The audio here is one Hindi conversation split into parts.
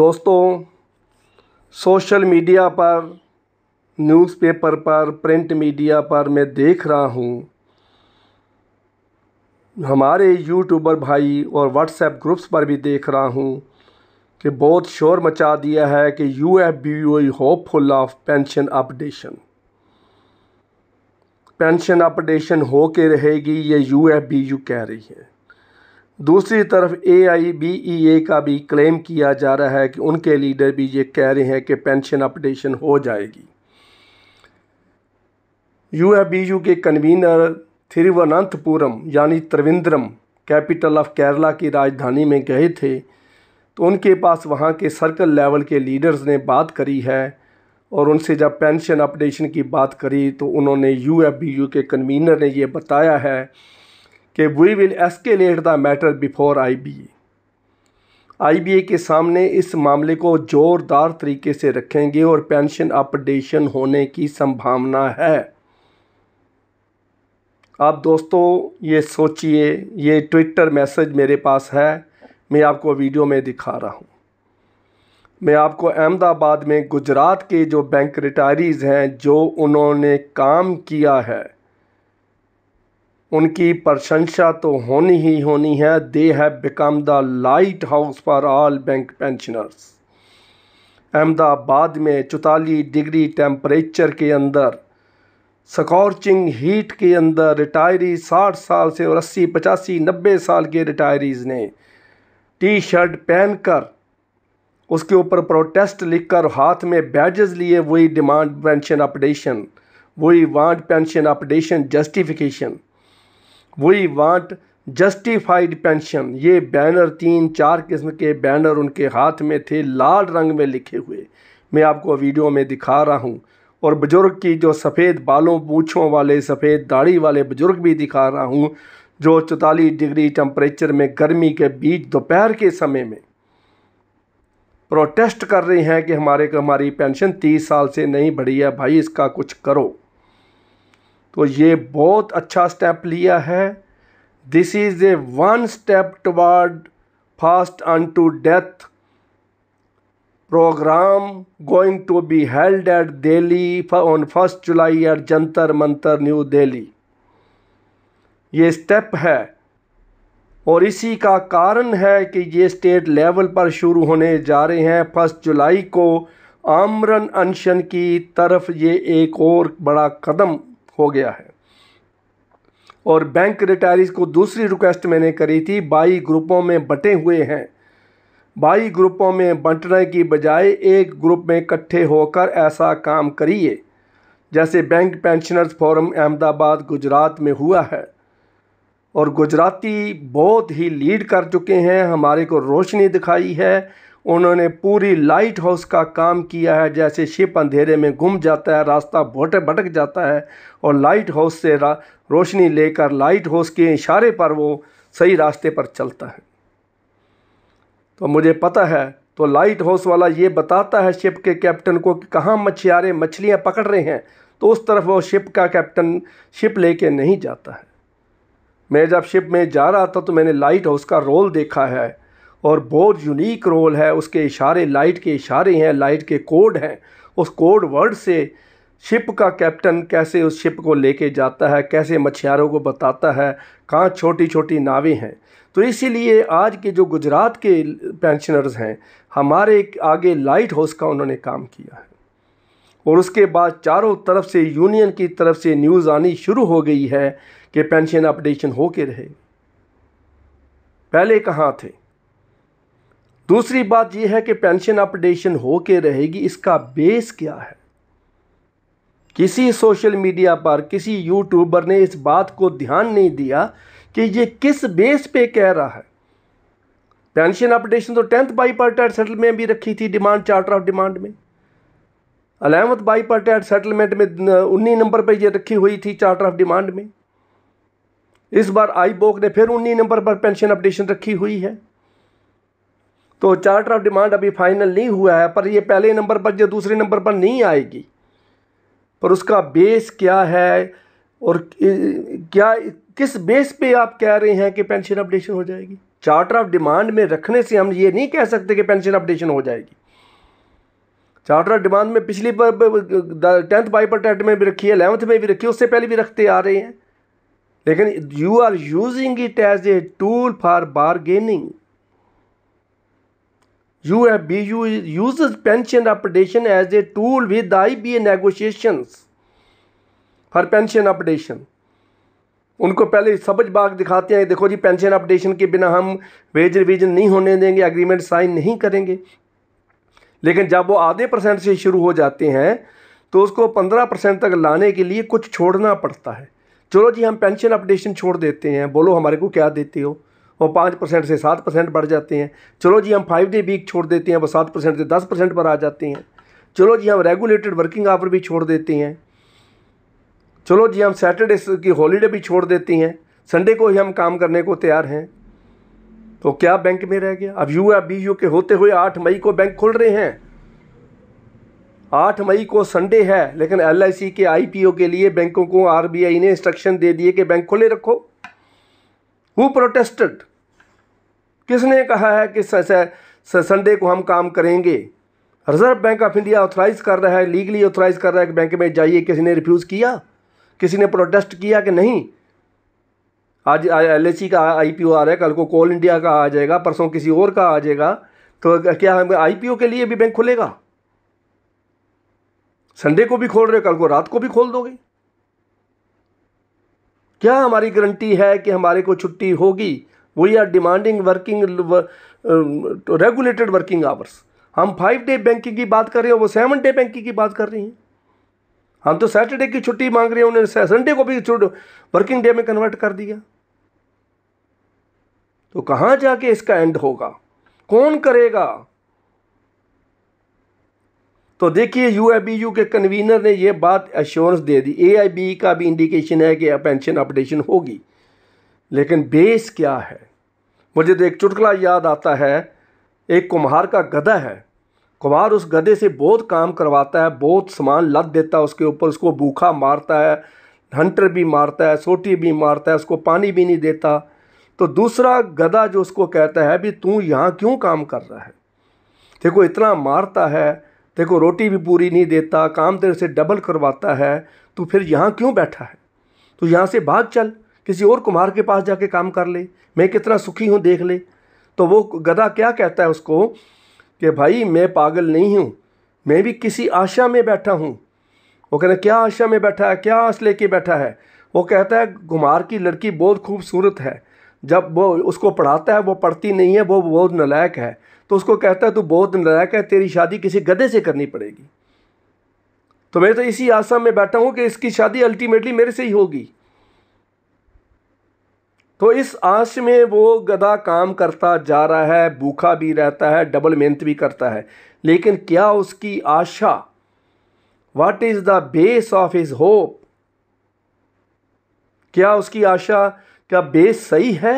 दोस्तों सोशल मीडिया पर न्यूज़पेपर पर प्रिंट मीडिया पर मैं देख रहा हूँ हमारे यूट्यूबर भाई और व्हाट्सएप ग्रुप्स पर भी देख रहा हूँ कि बहुत शोर मचा दिया है कि U F B U hopeful of pension updation pension updation हो के रहेगी ये यू एफ बी यू कह रही है दूसरी तरफ ए आई बी ई ए का भी क्लेम किया जा रहा है कि उनके लीडर भी ये कह रहे हैं कि पेंशन अपडेशन हो जाएगी यू एफ बी यू के कन्वीनर थिरुवनंतपुरम यानी त्रिवेंद्रम कैपिटल ऑफ केरला की राजधानी में गए थे तो उनके पास वहाँ के सर्कल लेवल के लीडर्स ने बात करी है और उनसे जब पेंशन अपडेशन की बात करी तो उन्होंने यू एफ बी यू के कन्वीनर ने ये बताया है कि we will escalate the matter before IBA IBA के सामने इस मामले को ज़ोरदार तरीके से रखेंगे और पेंशन अपडेशन होने की संभावना है आप दोस्तों ये सोचिए ये ट्विटर मैसेज मेरे पास है मैं आपको वीडियो में दिखा रहा हूँ मैं आपको अहमदाबाद में गुजरात के जो बैंक रिटायरीज़ हैं जो उन्होंने काम किया है उनकी प्रशंसा तो होनी ही होनी है they have become the lighthouse for all bank pensioners Ahmedabad में चौतालीस डिग्री टेम्परेचर के अंदर स्कॉर्चिंग हीट के अंदर रिटायरी साठ साल से और अस्सी पचासी नब्बे साल के रिटायरीज़ ने टी शर्ट पहन कर उसके ऊपर प्रोटेस्ट लिखकर हाथ में बैजेस लिए वही डिमांड पेंशन अपडेशन वही वांट पेंशन अपडेशन जस्टिफिकेशन वही वांट जस्टिफाइड पेंशन ये बैनर तीन चार किस्म के बैनर उनके हाथ में थे लाल रंग में लिखे हुए मैं आपको वीडियो में दिखा रहा हूँ और बुज़ुर्ग की जो सफ़ेद बालों पूँछों वाले सफ़ेद दाढ़ी वाले बुज़ुर्ग भी दिखा रहा हूँ जो चौतालीस डिग्री टम्परेचर में गर्मी के बीच दोपहर के समय में प्रोटेस्ट कर रहे हैं कि हमारे हमारी पेंशन तीस साल से नहीं बढ़ी है भाई इसका कुछ करो तो ये बहुत अच्छा स्टेप लिया है this is a one step toward fast unto death programme going to be held at Delhi on first July at Jantar Mantar New Delhi ये स्टेप है और इसी का कारण है कि ये स्टेट लेवल पर शुरू होने जा रहे हैं फर्स्ट जुलाई को आमरन अनशन की तरफ ये एक और बड़ा कदम हो गया है और बैंक रिटायरीज को दूसरी रिक्वेस्ट मैंने करी थी बाई ग्रुपों में बटे हुए हैं बाई ग्रुपों में बंटने की बजाय एक ग्रुप में इकट्ठे होकर ऐसा काम करिए जैसे bank pensioners forum Ahmedabad Gujarat में हुआ है और गुजराती बहुत ही लीड कर चुके हैं हमारे को रोशनी दिखाई है उन्होंने पूरी लाइट हाउस का काम किया है जैसे शिप अंधेरे में घूम जाता है रास्ता भोटे भटक जाता है और लाइट हाउस से रोशनी लेकर लाइट हाउस के इशारे पर वो सही रास्ते पर चलता है तो मुझे पता है तो लाइट हाउस वाला ये बताता है शिप के कैप्टन को कि कहाँ मछियारे मछलियाँ पकड़ रहे हैं तो उस तरफ वो शिप का कैप्टन शिप लेके नहीं जाता है मैं जब शिप में जा रहा था तो मैंने लाइट हाउस का रोल देखा है और बहुत यूनिक रोल है उसके इशारे लाइट के इशारे हैं लाइट के कोड हैं उस कोड वर्ड से शिप का कैप्टन कैसे उस शिप को लेके जाता है कैसे मछियारों को बताता है कहाँ छोटी छोटी नावें हैं तो इसीलिए आज के जो गुजरात के पेंशनर्स हैं हमारे आगे लाइट हाउस का उन्होंने काम किया है और उसके बाद चारों तरफ से यूनियन की तरफ से न्यूज़ आनी शुरू हो गई है कि पेंशन अपडेशन हो के रहे पहले कहाँ थे दूसरी बात यह है कि पेंशन अपडेशन हो के रहेगी इसका बेस क्या है किसी सोशल मीडिया पर किसी यूट्यूबर ने इस बात को ध्यान नहीं दिया कि ये किस बेस पे कह रहा है पेंशन अपडेशन तो टेंथ बाई पार्टाइट सेटलमेंट भी रखी थी डिमांड चार्टर ऑफ डिमांड में अलेवंथ बाई पार्टाइट सेटलमेंट में उन्नीस नंबर पर यह रखी हुई थी चार्टर ऑफ डिमांड में इस बार बोक ने फिर उन्नीस नंबर पर पेंशन अपडेशन रखी हुई है तो चार्टर ऑफ डिमांड अभी फाइनल नहीं हुआ है पर ये पहले नंबर पर या दूसरे नंबर पर नहीं आएगी पर उसका बेस क्या है और क्या किस बेस पे आप कह रहे हैं कि पेंशन अपडेशन हो जाएगी चार्टर ऑफ डिमांड में रखने से हम ये नहीं कह सकते कि पेंशन अपडेशन हो जाएगी चार्टर ऑफ डिमांड में पिछली पर टेंथ बाइपर टेंट में भी रखी है एलेवंथ में भी रखी है उससे पहले भी रखते आ रहे हैं लेकिन you are using it as a tool for bargaining UFB uses pension updation as a tool with IBA negotiations for pension updation. उनको पहले सबज बाग दिखाते हैं देखो जी पेंशन अपडेशन के बिना हम वेज रिविजन नहीं होने देंगे एग्रीमेंट साइन नहीं करेंगे लेकिन जब वो आधे परसेंट से शुरू हो जाते हैं तो उसको पंद्रह परसेंट तक लाने के लिए कुछ छोड़ना पड़ता है चलो जी हम पेंशन अपडेशन छोड़ देते हैं बोलो हमारे को क्या देते हो वो पाँच परसेंट से सात परसेंट बढ़ जाते हैं चलो जी हम फाइव डे वीक छोड़ देते हैं वो सात परसेंट से दस परसेंट पर आ जाते हैं चलो जी हम रेगुलेटेड वर्किंग आवर भी छोड़ देते हैं चलो जी हम सैटरडे की हॉलीडे भी छोड़ देते हैं संडे को ही हम काम करने को तैयार हैं तो क्या बैंक में रह गया अब यू या बी यू के होते हुए आठ मई को बैंक खुल रहे हैं आठ मई को संडे है लेकिन एल के ओ के लिए बैंकों को आई ने इंस्ट्रक्शन दे दिए कि बैंक खुले रखो हु प्रोटेस्टेड किसने कहा है कि संडे को हम काम करेंगे Reserve Bank of India authorise कर रहा है लीगली ऑथराइज कर रहा है कि बैंक में जाइए किसी ने रिफ्यूज़ किया किसी ने प्रोटेस्ट किया कि नहीं आज एल का आई आ रहा है कल को कोल इंडिया का आ जाएगा परसों किसी और का आ जाएगा तो क्या हम आई के लिए भी बैंक खुलेगा संडे को भी खोल रहे हो कल को रात को भी खोल दोगे क्या हमारी गारंटी है कि हमारे को छुट्टी होगी we are demanding working regulated working hours हम फाइव डे बैंकिंग की बात कर रहे हैं वो सेवन डे बैंकिंग की बात कर रही हैं हम तो सैटरडे की छुट्टी मांग रहे हैं उन्होंने संडे को भी वर्किंग डे में कन्वर्ट कर दिया तो कहाँ जाके इसका एंड होगा कौन करेगा तो देखिए यू के कन्वीनर ने यह बात एश्योरेंस दे दी ए e का भी इंडिकेशन है कि पेंशन अपडेशन होगी लेकिन बेस क्या है मुझे तो एक चुटकला याद आता है एक कुम्हार का गधा है कुम्हार उस गधे से बहुत काम करवाता है बहुत सामान लद देता है उसके ऊपर उसको भूखा मारता है हंटर भी मारता है सोटी भी मारता है उसको पानी भी नहीं देता तो दूसरा गधा जो उसको कहता है भी तू यहाँ क्यों काम कर रहा है देखो इतना मारता है देखो रोटी भी पूरी नहीं देता काम तेरे से डबल करवाता है तू फिर यहाँ क्यों बैठा है तो यहाँ से भाग चल किसी और कुम्हार के पास जाके काम कर ले मैं कितना सुखी हूँ देख ले तो वो गधा क्या कहता है उसको कि भाई मैं पागल नहीं हूँ मैं भी किसी आशा में बैठा हूँ वो कहना क्या आशा में बैठा है क्या आश लेके बैठा है वो कहता है घुमार की लड़की बहुत खूबसूरत है जब वो उसको पढ़ाता है वो पढ़ती नहीं है वो बहुत नलायक है तो उसको कहता है तू बहुत नलायक है तेरी शादी किसी गधे से करनी पड़ेगी तो मैं तो इसी आशा में बैठा हूँ कि इसकी शादी अल्टीमेटली मेरे से ही होगी तो इस आश में वो गधा काम करता जा रहा है भूखा भी रहता है डबल मेहनत भी करता है लेकिन क्या उसकी आशा what is the base of his hope क्या उसकी आशा क्या बेस सही है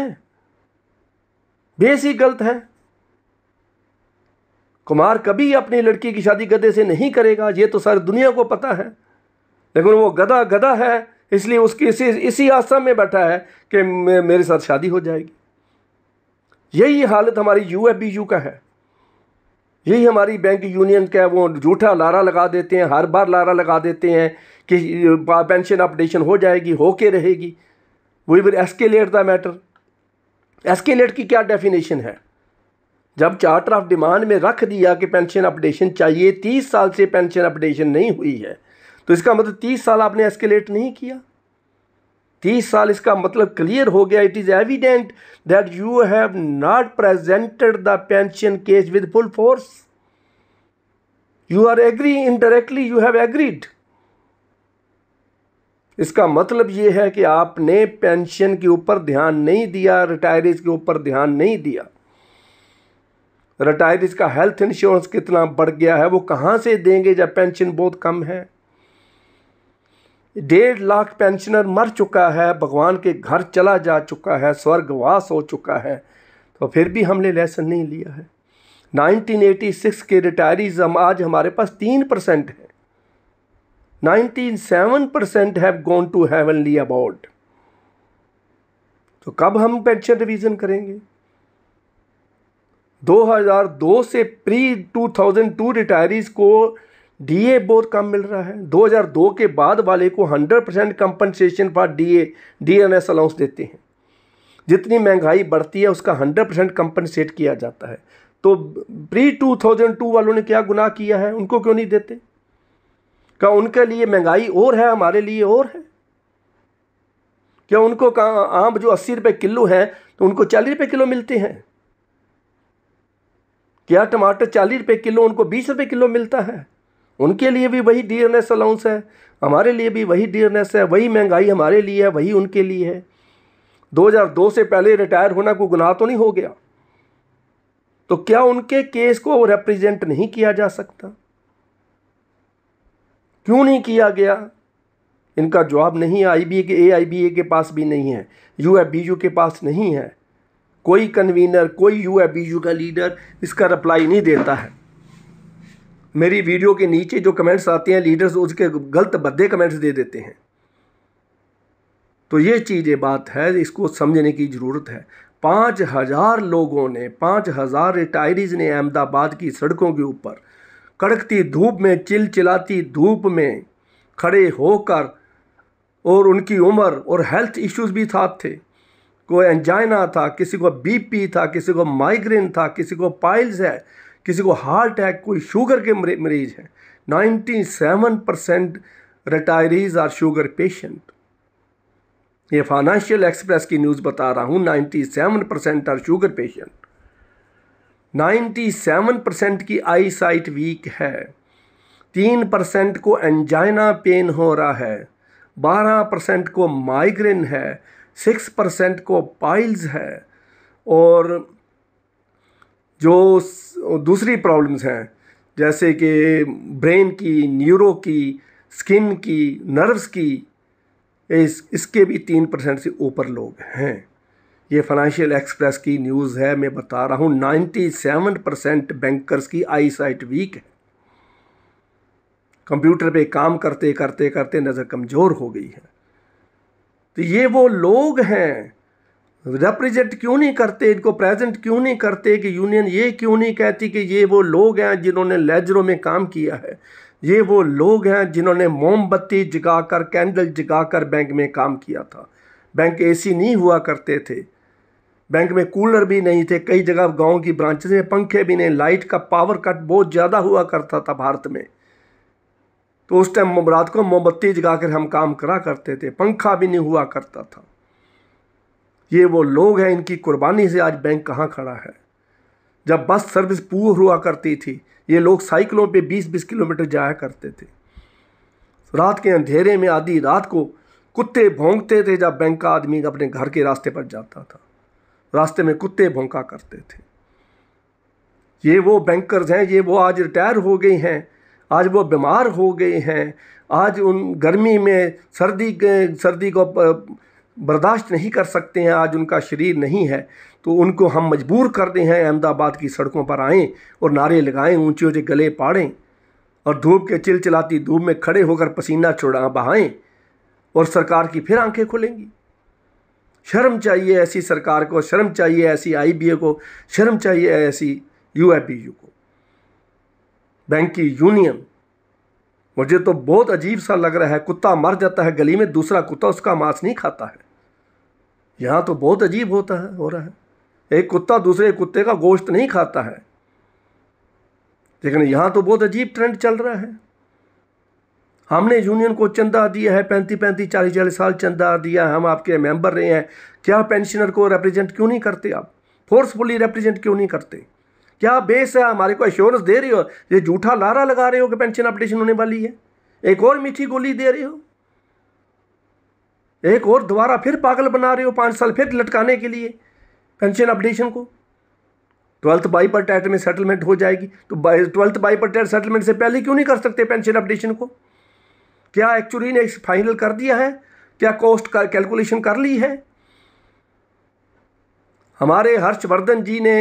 बेस ही गलत है कुमार कभी अपनी लड़की की शादी गधे से नहीं करेगा ये तो सारी दुनिया को पता है लेकिन वो गधा गधा है इसलिए उसकी इसी इसी आशा में बैठा है कि मेरे साथ शादी हो जाएगी यही हालत हमारी यू एफ बी यू का है यही हमारी बैंक यूनियन का है वो झूठा लारा लगा देते हैं हर बार लारा लगा देते हैं कि पेंशन अपडेशन हो जाएगी हो के रहेगी वही फिर एस्केलेट द मैटर एस्केलेट की क्या डेफिनेशन है जब चार्टर ऑफ डिमांड में रख दिया कि पेंशन अपडेशन चाहिए तीस साल से पेंशन अपडेशन नहीं हुई है तो इसका मतलब तीस साल आपने एस्केलेट नहीं किया तीस साल इसका मतलब क्लियर हो गया it is evident that you have not presented the pension case with full force you are agree indirectly you have agreed इसका मतलब ये है कि आपने पेंशन के ऊपर ध्यान नहीं दिया रिटायरीज के ऊपर ध्यान नहीं दिया रिटायरीज का हेल्थ इंश्योरेंस कितना बढ़ गया है वो कहाँ से देंगे जब पेंशन बहुत कम है डेढ़ लाख पेंशनर मर चुका है भगवान के घर चला जा चुका है स्वर्गवास हो चुका है तो फिर भी हमने लेसन नहीं लिया है 1986 के रिटायरीज हम आज हमारे पास तीन परसेंट है nineteen seven percent have gone to lee about तो कब हम पेंशन रिवीजन करेंगे 2002 से प्री 2002 रिटायरीज को डीए बहुत कम मिल रहा है 2002 के बाद वाले को 100 percent compensation D DA DNS allowance देते हैं जितनी महंगाई बढ़ती है उसका 100 परसेंट कंपनसेट किया जाता है तो प्री 2002 वालों ने क्या गुनाह किया है उनको क्यों नहीं देते क्या उनके लिए महंगाई और है हमारे लिए और है क्या उनको कहा आम जो अस्सी रुपये किलो हैं तो उनको चालीस रुपये किलो मिलते हैं क्या टमाटर चालीस रुपये किलो उनको बीस रुपये किलो मिलता है उनके लिए भी वही डियरनेस अलाउंस है हमारे लिए भी वही डियरनेस है वही महंगाई हमारे लिए है वही उनके लिए है 2002 से पहले रिटायर होना कोई गुनाह तो नहीं हो गया तो क्या उनके केस को रिप्रेजेंट नहीं किया जा सकता क्यों नहीं किया गया इनका जवाब नहीं बी आई के ए आई के पास भी नहीं है यू एफ बी यू के पास नहीं है कोई कन्वीनर कोई यू एफ बी यू का लीडर इसका रिप्लाई नहीं देता है मेरी वीडियो के नीचे जो कमेंट्स आते हैं लीडर्स उसके गलत बद्दे कमेंट्स दे देते हैं तो ये चीज ये बात है इसको समझने की ज़रूरत है पाँच हज़ार लोगों ने पाँच हज़ार रिटायरीज ने अहमदाबाद की सड़कों के ऊपर कड़कती धूप में चिल चिलाती धूप में खड़े होकर और उनकी उम्र और हेल्थ इश्यूज भी साथ थे कोई एंजाइना था किसी को बीपी था किसी को माइग्रेन था किसी को पाइल्स है किसी को हार्ट अटैक कोई शुगर के मरीज हैं 97 percent retirees are sugar patient ये फाइनेंशियल एक्सप्रेस की न्यूज़ बता रहा हूँ 97 percent are sugar patient 97 percent की आई साइट वीक है तीन परसेंट को एंजाइना पेन हो रहा है बारह परसेंट को माइग्रेन है सिक्स परसेंट को पाइल्स है और जो दूसरी प्रॉब्लम्स हैं जैसे कि ब्रेन की न्यूरो की स्किन की नर्व्स की इस इसके भी तीन परसेंट से ऊपर लोग हैं ये फाइनेंशियल एक्सप्रेस की न्यूज़ है मैं बता रहा हूँ नाइन्टी सेवन परसेंट बैंकर्स की आई साइट वीक है कंप्यूटर पे काम करते करते करते नज़र कमज़ोर हो गई है तो ये वो लोग हैं रिप्रेजेंट क्यों नहीं करते इनको प्रेजेंट क्यों नहीं करते कि यूनियन ये क्यों नहीं कहती कि ये वो लोग हैं जिन्होंने लेजरों में काम किया है ये वो लोग हैं जिन्होंने मोमबत्ती जगाकर कैंडल जगाकर बैंक में काम किया था बैंक एसी नहीं हुआ करते थे बैंक में कूलर भी नहीं थे कई जगह गाँव की ब्रांचेज में पंखे भी नहीं लाइट का पावर कट बहुत ज़्यादा हुआ करता था भारत में तो उस टाइम रात को मोमबत्ती कर हम काम करा करते थे पंखा भी नहीं हुआ करता था ये वो लोग हैं इनकी कुर्बानी से आज बैंक कहाँ खड़ा है जब बस सर्विस पूर हुआ करती थी ये लोग साइकिलों पे 20-20 किलोमीटर जाया करते थे रात के अंधेरे में आधी रात को कुत्ते भोंकते थे जब बैंक का आदमी अपने घर के रास्ते पर जाता था रास्ते में कुत्ते भोंका करते थे ये वो बैंकर्स हैं ये वो आज रिटायर हो गए हैं आज वो बीमार हो गए हैं आज उन गर्मी में सर्दी के सर्दी को बर्दाश्त नहीं कर सकते हैं आज उनका शरीर नहीं है तो उनको हम मजबूर करते हैं अहमदाबाद की सड़कों पर आएँ और नारे लगाएँ ऊँचे ऊँचे गले पाड़ें और धूप के चिल चलाती धूप में खड़े होकर पसीना छोड़ा बहाएँ और सरकार की फिर आंखें खुलेंगी शर्म चाहिए ऐसी सरकार को शर्म चाहिए ऐसी आईबीए को शर्म चाहिए ऐसी यूएपीयू को बैंक की यूनियन मुझे तो बहुत अजीब सा लग रहा है कुत्ता मर जाता है गली में दूसरा कुत्ता उसका मांस नहीं खाता है यहाँ तो बहुत अजीब होता है हो रहा है एक कुत्ता दूसरे कुत्ते का गोश्त नहीं खाता है लेकिन यहाँ तो बहुत अजीब ट्रेंड चल रहा है हमने यूनियन को चंदा दिया है पैंतीस पैंतीस चालीस चालीस साल चंदा दिया है हम आपके मेंबर रहे हैं क्या पेंशनर को रिप्रेजेंट क्यों नहीं करते आप फोर्सफुली रिप्रेजेंट क्यों नहीं करते क्या बेस है हमारे को एश्योरेंस दे रहे हो ये झूठा लारा लगा रहे हो कि पेंशन अपडेशन होने वाली है एक और मीठी गोली दे रहे हो एक और दोबारा फिर पागल बना रहे हो पाँच साल फिर लटकाने के लिए पेंशन अपडेशन को ट्वेल्थ बाई पर टैट में सेटलमेंट हो जाएगी तो twelfth bipartite settlement से पहले क्यों नहीं कर सकते पेंशन अपडेशन को क्या एक्चुअली ने फाइनल कर दिया है क्या कॉस्ट कैलकुलेशन कर ली है हमारे हर्षवर्धन जी ने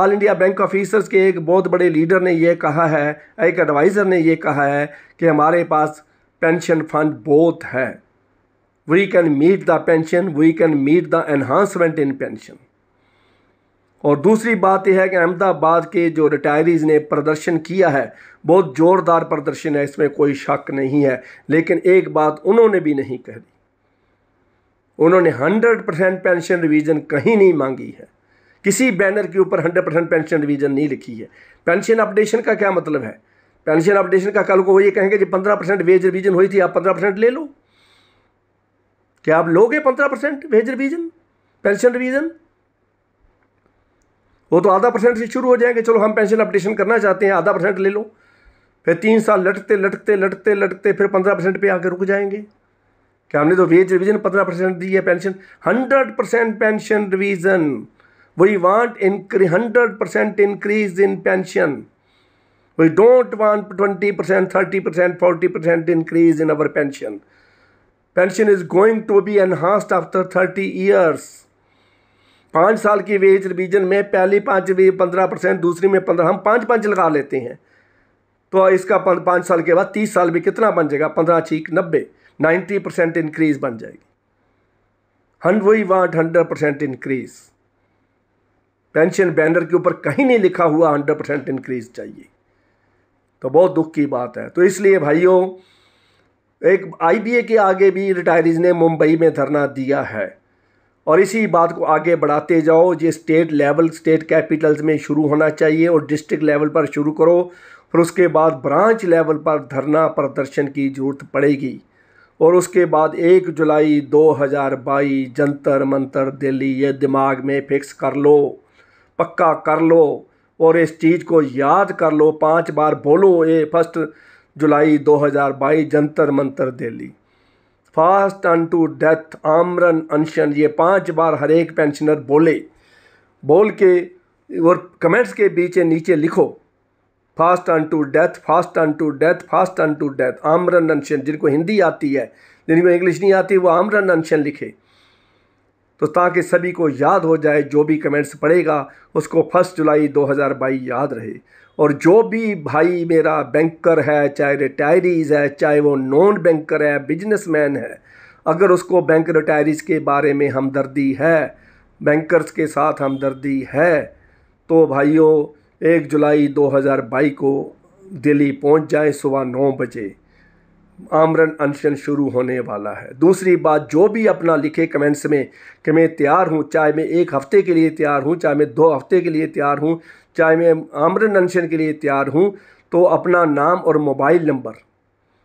ऑल इंडिया बैंक ऑफिसर्स के एक बहुत बड़े लीडर ने यह कहा है एक एडवाइज़र ने यह कहा है कि हमारे पास पेंशन फंड बहुत है we can meet the pension we can meet the enhancement in pension और दूसरी बात यह है कि अहमदाबाद के जो रिटायरीज ने प्रदर्शन किया है बहुत ज़ोरदार प्रदर्शन है इसमें कोई शक नहीं है लेकिन एक बात उन्होंने भी नहीं कह दी उन्होंने 100 परसेंट पेंशन रिवीजन कहीं नहीं मांगी है किसी बैनर के ऊपर 100 परसेंट पेंशन रिवीजन नहीं लिखी है पेंशन अपडेशन का क्या मतलब है पेंशन अपडेशन का कल को वो ये कहेंगे जी पंद्रह परसेंट वेज रिवीजन हुई थी आप पंद्रह परसेंट ले लो क्या आप लोगे पंद्रह percent wage revision pension revision वो तो आधा परसेंट से शुरू हो जाएंगे चलो हम पेंशन अपडेशन करना चाहते हैं आधा परसेंट ले लो फिर तीन साल लटकते लटकते लटकते लटकते फिर पंद्रह परसेंट पे आकर रुक जाएंगे कि हमने तो वेज रिवीजन पंद्रह परसेंट दी है pension hundred percent pension revision we want इंक्री hundred percent increase in pension we don't want twenty percent thirty percent forty percent increase in our pension pension is going to be enhanced after thirty years पाँच साल की वेज रिवीजन में पहली पाँच पंद्रह परसेंट दूसरी में पंद्रह हम पाँच पाँच लगा लेते हैं तो इसका पाँच साल के बाद तीस साल में कितना बन जाएगा पंद्रह छीक नब्बे 90 परसेंट इनक्रीज़ बन जाएगी हंड वही what hundred percent increase pension banner के ऊपर कहीं नहीं लिखा हुआ हंड्रेड परसेंट इनक्रीज़ चाहिए तो बहुत दुख की बात है तो इसलिए भाइयों एक आईबीए के आगे भी रिटायरीज ने मुंबई में धरना दिया है और इसी बात को आगे बढ़ाते जाओ ये स्टेट लेवल स्टेट कैपिटल्स में शुरू होना चाहिए और डिस्ट्रिक्ट लेवल पर शुरू करो फिर उसके बाद ब्रांच लेवल पर धरना प्रदर्शन की जरूरत पड़ेगी और उसके बाद एक जुलाई 2022 जंतर मंतर दिल्ली ये दिमाग में फिक्स कर लो पक्का कर लो और इस चीज़ को याद कर लो पांच बार बोलो ये first July 2022 Jantar Mantar Delhi fast unto death आमरन अनशन ये पांच बार हर एक पेंशनर बोले बोल के और कमेंट्स के बीच नीचे लिखो fast unto death fast unto death fast unto death आमरन अनशन जिनको हिंदी आती है जिनको इंग्लिश नहीं आती वो आमरन अनशन लिखे तो ताकि सभी को याद हो जाए जो भी कमेंट्स पढ़ेगा उसको फर्स्ट जुलाई 2022 याद रहे और जो भी भाई मेरा बैंकर है चाहे रिटायरीज़ है चाहे वो नॉन बैंकर है मैन है अगर उसको बैंक रिटायरीज़ के बारे में हमदर्दी है बैंकर्स के साथ हमदर्दी है तो भाइयों एक जुलाई 2022 को दिल्ली पहुंच जाए सुबह नौ बजे आमरण अनशन शुरू होने वाला है दूसरी बात जो भी अपना लिखे कमेंट्स में कि मैं तैयार हूँ चाहे मैं एक हफ़्ते के लिए तैयार हूँ चाहे मैं दो हफ़्ते के लिए तैयार हूँ चाहे मैं आमरण अनशन के लिए तैयार हूँ तो अपना नाम और मोबाइल नंबर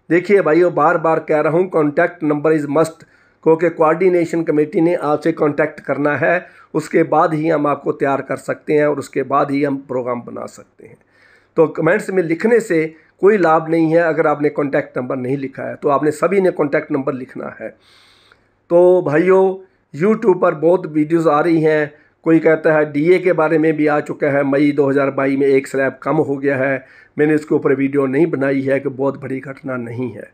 देखिए भाई बार बार कह रहा हूँ कॉन्टैक्ट नंबर इज़ मस्ट क्योंकि कोऑर्डिनेशन कमेटी ने आपसे कॉन्टैक्ट करना है उसके बाद ही हम आपको तैयार कर सकते हैं और उसके बाद ही हम प्रोग्राम बना सकते हैं तो कमेंट्स में लिखने से कोई लाभ नहीं है अगर आपने कॉन्टैक्ट नंबर नहीं लिखा है तो आपने सभी ने कॉन्टैक्ट नंबर लिखना है तो भाइयों यूट्यूब पर बहुत वीडियोज़ आ रही हैं कोई कहता है डीए के बारे में भी आ चुका है मई 2022 में एक स्लैब कम हो गया है मैंने इसके ऊपर वीडियो नहीं बनाई है कि बहुत बड़ी घटना नहीं है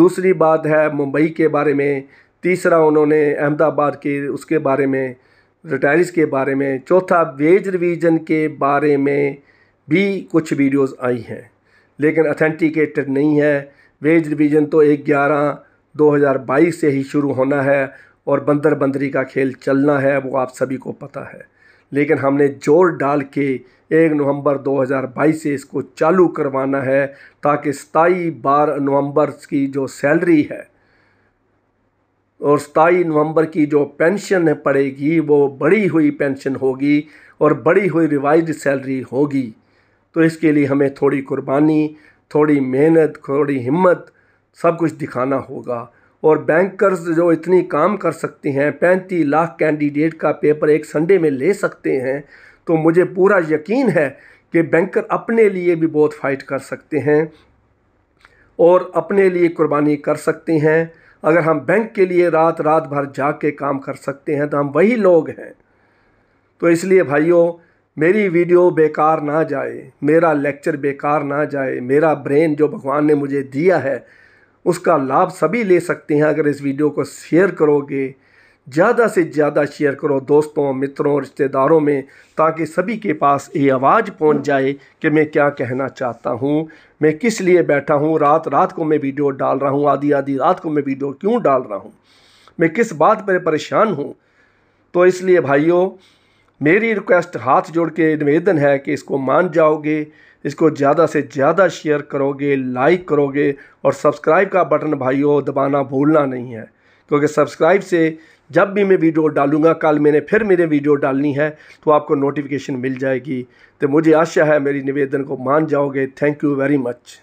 दूसरी बात है मुंबई के बारे में तीसरा उन्होंने अहमदाबाद के उसके बारे में रिटायरीज के बारे में चौथा वेज रिवीजन के बारे में भी कुछ वीडियोस आई हैं लेकिन अथेंटिकेटेड नहीं है वेज रिवीजन तो एक ग्यारह दो हज़ार बाईस से ही शुरू होना है और बंदर बंदरी का खेल चलना है वो आप सभी को पता है लेकिन हमने जोर डाल के एक नवंबर 2022 से इसको चालू करवाना है ताकि सताई बार नवंबर की जो सैलरी है और सताई नवंबर की जो पेंशन पड़ेगी वो बढ़ी हुई पेंशन होगी और बढ़ी हुई रिवाइज सैलरी होगी तो इसके लिए हमें थोड़ी कुर्बानी थोड़ी मेहनत थोड़ी हिम्मत सब कुछ दिखाना होगा और बैंकर्स जो इतनी काम कर सकते हैं पैंतीस लाख कैंडिडेट का पेपर एक संडे में ले सकते हैं तो मुझे पूरा यकीन है कि बैंकर अपने लिए भी बहुत फाइट कर सकते हैं और अपने लिए कुर्बानी कर सकते हैं अगर हम बैंक के लिए रात रात भर जा के काम कर सकते हैं तो हम वही लोग हैं तो इसलिए भाइयों मेरी वीडियो बेकार ना जाए मेरा लेक्चर बेकार ना जाए मेरा ब्रेन जो भगवान ने मुझे दिया है उसका लाभ सभी ले सकते हैं अगर इस वीडियो को शेयर करोगे ज़्यादा से ज़्यादा शेयर करो दोस्तों मित्रों रिश्तेदारों में ताकि सभी के पास ये आवाज़ पहुंच जाए कि मैं क्या कहना चाहता हूँ मैं किस लिए बैठा हूँ रात रात को मैं वीडियो डाल रहा हूँ आधी आधी रात को मैं वीडियो क्यों डाल रहा हूँ मैं किस बात पर परेशान हूँ तो इसलिए भाइयों मेरी रिक्वेस्ट हाथ जोड़ के निवेदन है कि इसको मान जाओगे इसको ज़्यादा से ज़्यादा शेयर करोगे लाइक करोगे और सब्सक्राइब का बटन भाइयों दबाना भूलना नहीं है क्योंकि सब्सक्राइब से जब भी मैं वीडियो डालूंगा कल मैंने फिर मेरे वीडियो डालनी है तो आपको नोटिफिकेशन मिल जाएगी तो मुझे आशा है मेरी निवेदन को मान जाओगे थैंक यू वेरी मच